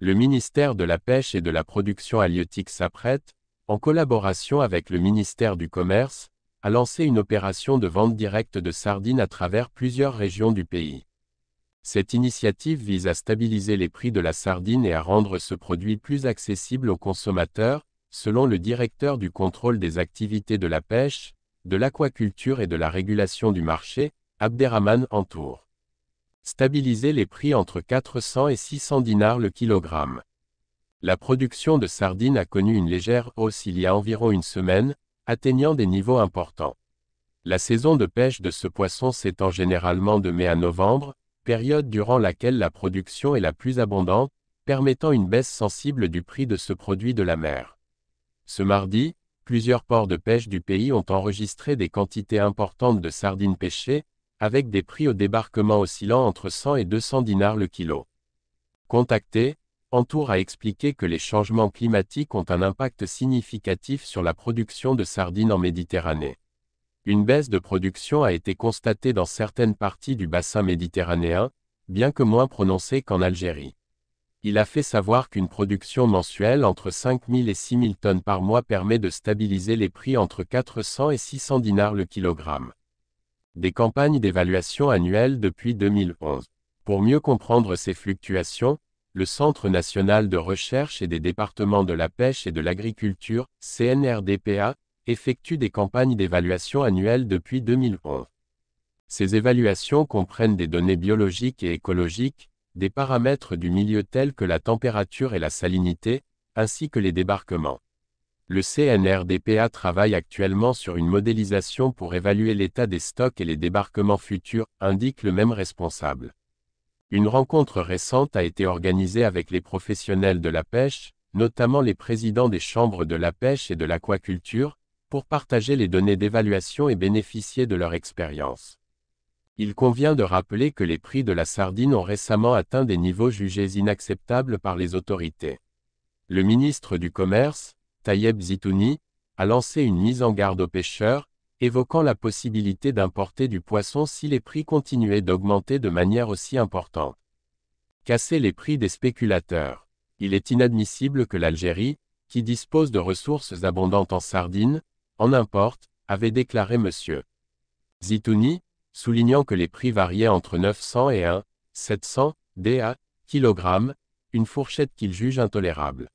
Le ministère de la Pêche et de la Production halieutique s'apprête, en collaboration avec le ministère du Commerce, à lancer une opération de vente directe de sardines à travers plusieurs régions du pays. Cette initiative vise à stabiliser les prix de la sardine et à rendre ce produit plus accessible aux consommateurs, selon le directeur du contrôle des activités de la pêche, de l'aquaculture et de la régulation du marché, Abderrahman entoure. Stabiliser les prix entre 400 et 600 dinars le kilogramme. La production de sardines a connu une légère hausse il y a environ une semaine, atteignant des niveaux importants. La saison de pêche de ce poisson s'étend généralement de mai à novembre, période durant laquelle la production est la plus abondante, permettant une baisse sensible du prix de ce produit de la mer. Ce mardi, Plusieurs ports de pêche du pays ont enregistré des quantités importantes de sardines pêchées, avec des prix au débarquement oscillant entre 100 et 200 dinars le kilo. Contacté, Antour a expliqué que les changements climatiques ont un impact significatif sur la production de sardines en Méditerranée. Une baisse de production a été constatée dans certaines parties du bassin méditerranéen, bien que moins prononcée qu'en Algérie il a fait savoir qu'une production mensuelle entre 5000 et 6000 tonnes par mois permet de stabiliser les prix entre 400 et 600 dinars le kilogramme. Des campagnes d'évaluation annuelles depuis 2011. Pour mieux comprendre ces fluctuations, le Centre national de recherche et des départements de la pêche et de l'agriculture, CNRDPA, effectue des campagnes d'évaluation annuelles depuis 2011. Ces évaluations comprennent des données biologiques et écologiques, des paramètres du milieu tels que la température et la salinité, ainsi que les débarquements. Le CNRDPA travaille actuellement sur une modélisation pour évaluer l'état des stocks et les débarquements futurs, indique le même responsable. Une rencontre récente a été organisée avec les professionnels de la pêche, notamment les présidents des chambres de la pêche et de l'aquaculture, pour partager les données d'évaluation et bénéficier de leur expérience. Il convient de rappeler que les prix de la sardine ont récemment atteint des niveaux jugés inacceptables par les autorités. Le ministre du Commerce, Tayeb Zitouni, a lancé une mise en garde aux pêcheurs, évoquant la possibilité d'importer du poisson si les prix continuaient d'augmenter de manière aussi importante. Casser les prix des spéculateurs. Il est inadmissible que l'Algérie, qui dispose de ressources abondantes en sardines, en importe, avait déclaré M. Zitouni, soulignant que les prix variaient entre 900 et 1,700 DA kg, une fourchette qu'il juge intolérable.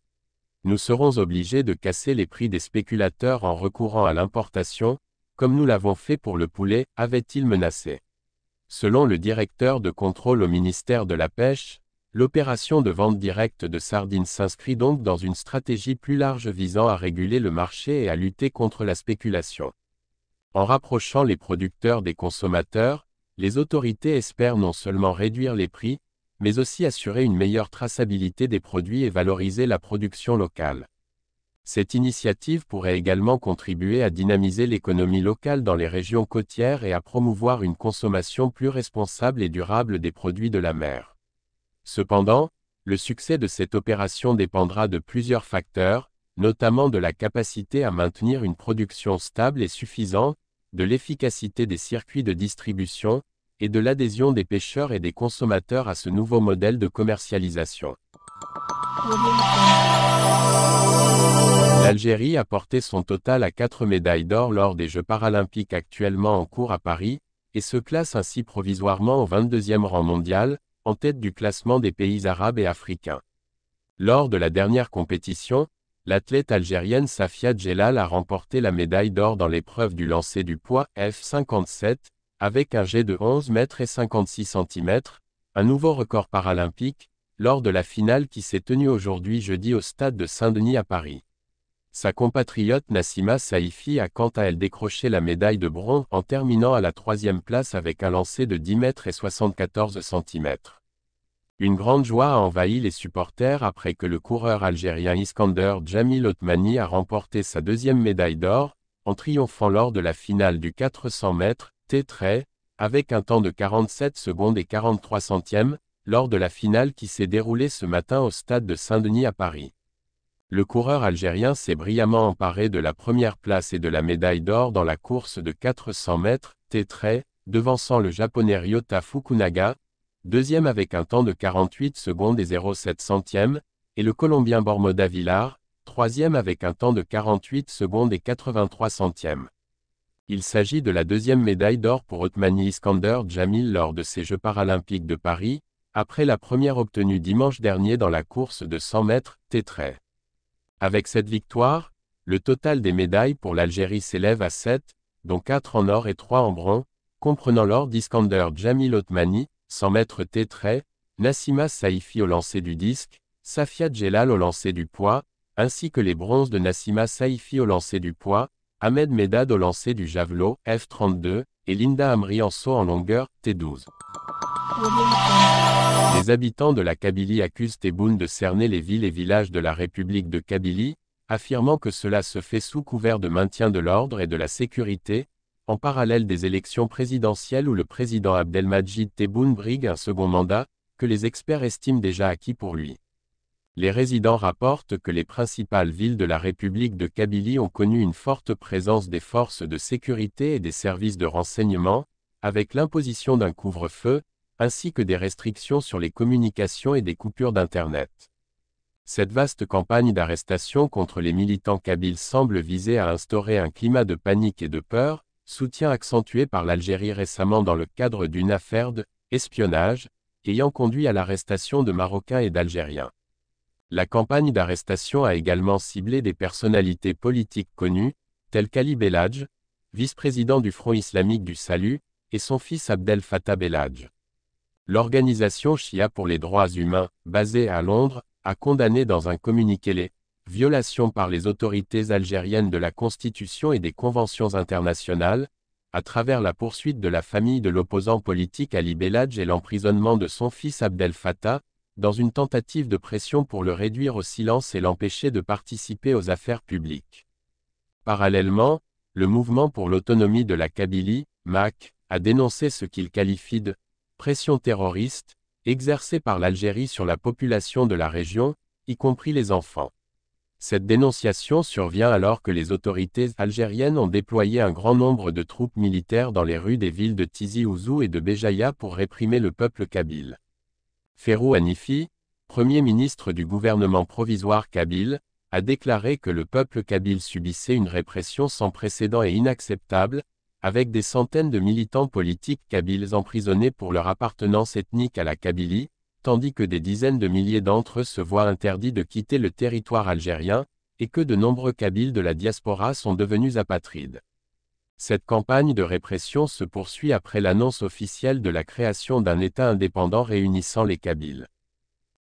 Nous serons obligés de casser les prix des spéculateurs en recourant à l'importation, comme nous l'avons fait pour le poulet, avait-il menacé. Selon le directeur de contrôle au ministère de la Pêche, l'opération de vente directe de sardines s'inscrit donc dans une stratégie plus large visant à réguler le marché et à lutter contre la spéculation. En rapprochant les producteurs des consommateurs, les autorités espèrent non seulement réduire les prix, mais aussi assurer une meilleure traçabilité des produits et valoriser la production locale. Cette initiative pourrait également contribuer à dynamiser l'économie locale dans les régions côtières et à promouvoir une consommation plus responsable et durable des produits de la mer. Cependant, le succès de cette opération dépendra de plusieurs facteurs, notamment de la capacité à maintenir une production stable et suffisante, de l'efficacité des circuits de distribution, et de l'adhésion des pêcheurs et des consommateurs à ce nouveau modèle de commercialisation. L'Algérie a porté son total à quatre médailles d'or lors des Jeux paralympiques actuellement en cours à Paris, et se classe ainsi provisoirement au 22e rang mondial, en tête du classement des pays arabes et africains. Lors de la dernière compétition, l'athlète algérienne Safia Djellal a remporté la médaille d'or dans l'épreuve du lancer du poids F57, avec un jet de 11 mètres et 56 cm, un nouveau record paralympique, lors de la finale qui s'est tenue aujourd'hui jeudi au stade de Saint-Denis à Paris. Sa compatriote Nassima Saifi a quant à elle décroché la médaille de bronze en terminant à la troisième place avec un lancer de 10 mètres et 74 cm. Une grande joie a envahi les supporters après que le coureur algérien Iskander Jamil Otmani a remporté sa deuxième médaille d'or, en triomphant lors de la finale du 400 mètres, t e, avec un temps de 47 secondes et 43 centièmes, lors de la finale qui s'est déroulée ce matin au stade de Saint-Denis à Paris. Le coureur algérien s'est brillamment emparé de la première place et de la médaille d'or dans la course de 400 mètres, t e, devançant le japonais Ryota Fukunaga, deuxième avec un temps de 48 secondes et 0,7 centièmes, et le Colombien Bormoda Villar, troisième avec un temps de 48 secondes et 83 centièmes. Il s'agit de la deuxième médaille d'or pour Othmani Iskander Djamil lors de ces Jeux paralympiques de Paris, après la première obtenue dimanche dernier dans la course de 100 mètres, Tétray. Avec cette victoire, le total des médailles pour l'Algérie s'élève à 7, dont 4 en or et 3 en bronze, comprenant l'or d'Iskander Djamil Othmani, 100 mètres t Nasima Nassima Saifi au lancer du disque, Safia Djellal au lancer du poids, ainsi que les bronzes de Nassima Saifi au lancer du poids, Ahmed Medad au lancer du javelot F32 et Linda Amri en saut en longueur T12. Les habitants de la Kabylie accusent Tebboune de cerner les villes et villages de la République de Kabylie, affirmant que cela se fait sous couvert de maintien de l'ordre et de la sécurité, en parallèle des élections présidentielles où le président Abdelmajid Tebboune brigue un second mandat, que les experts estiment déjà acquis pour lui. Les résidents rapportent que les principales villes de la République de Kabylie ont connu une forte présence des forces de sécurité et des services de renseignement, avec l'imposition d'un couvre-feu, ainsi que des restrictions sur les communications et des coupures d'Internet. Cette vaste campagne d'arrestation contre les militants kabyles semble viser à instaurer un climat de panique et de peur, soutien accentué par l'Algérie récemment dans le cadre d'une affaire de espionnage ayant conduit à l'arrestation de Marocains et d'Algériens. La campagne d'arrestation a également ciblé des personnalités politiques connues, telles qu'Ali Belhadj, vice-président du Front islamique du Salut, et son fils Abdel Fattah Belhadj. L'organisation Shia pour les droits humains, basée à Londres, a condamné dans un communiqué les violation par les autorités algériennes de la Constitution et des conventions internationales, à travers la poursuite de la famille de l'opposant politique Ali Belhadj et l'emprisonnement de son fils Abdel Fattah, dans une tentative de pression pour le réduire au silence et l'empêcher de participer aux affaires publiques. Parallèlement, le mouvement pour l'autonomie de la Kabylie, MAC, a dénoncé ce qu'il qualifie de pression terroriste exercée par l'Algérie sur la population de la région, y compris les enfants. Cette dénonciation survient alors que les autorités algériennes ont déployé un grand nombre de troupes militaires dans les rues des villes de Tizi Ouzou et de Béjaïa pour réprimer le peuple kabyle. Ferou Hanifi, premier ministre du gouvernement provisoire kabyle, a déclaré que le peuple kabyle subissait une répression sans précédent et inacceptable, avec des centaines de militants politiques kabyles emprisonnés pour leur appartenance ethnique à la Kabylie, tandis que des dizaines de milliers d'entre eux se voient interdits de quitter le territoire algérien, et que de nombreux Kabyles de la diaspora sont devenus apatrides. Cette campagne de répression se poursuit après l'annonce officielle de la création d'un État indépendant réunissant les Kabyles.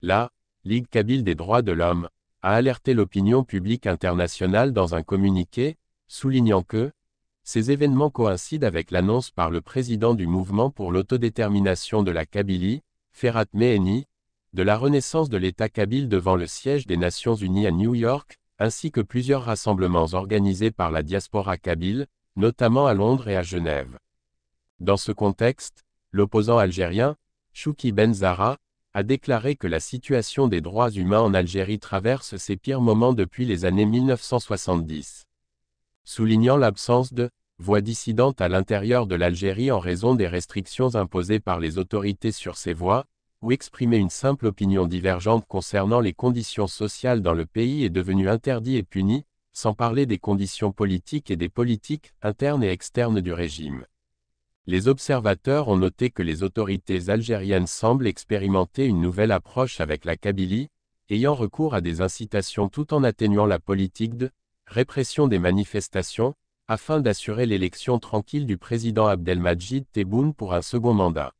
La Ligue Kabyle des droits de l'homme a alerté l'opinion publique internationale dans un communiqué, soulignant que ces événements coïncident avec l'annonce par le président du mouvement pour l'autodétermination de la Kabylie, Ferhat Meheni, de la renaissance de l'État kabyle devant le siège des Nations Unies à New York, ainsi que plusieurs rassemblements organisés par la diaspora kabyle, notamment à Londres et à Genève. Dans ce contexte, l'opposant algérien, Chouki Benzara, a déclaré que la situation des droits humains en Algérie traverse ses pires moments depuis les années 1970. Soulignant l'absence de voix dissidente à l'intérieur de l'Algérie en raison des restrictions imposées par les autorités sur ces voies, ou exprimer une simple opinion divergente concernant les conditions sociales dans le pays est devenu interdit et puni, sans parler des conditions politiques et des politiques internes et externes du régime. Les observateurs ont noté que les autorités algériennes semblent expérimenter une nouvelle approche avec la Kabylie, ayant recours à des incitations tout en atténuant la politique de répression des manifestations, afin d'assurer l'élection tranquille du président Abdelmajid Tebboune pour un second mandat.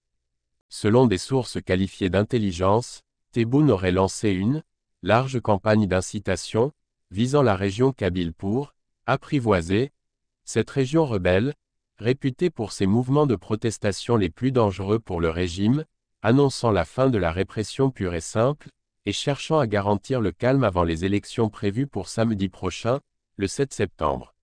Selon des sources qualifiées d'intelligence, Tebboune aurait lancé une large campagne d'incitation visant la région Kabyle pour apprivoiser cette région rebelle, réputée pour ses mouvements de protestation les plus dangereux pour le régime, annonçant la fin de la répression pure et simple, et cherchant à garantir le calme avant les élections prévues pour samedi prochain, le 7 septembre.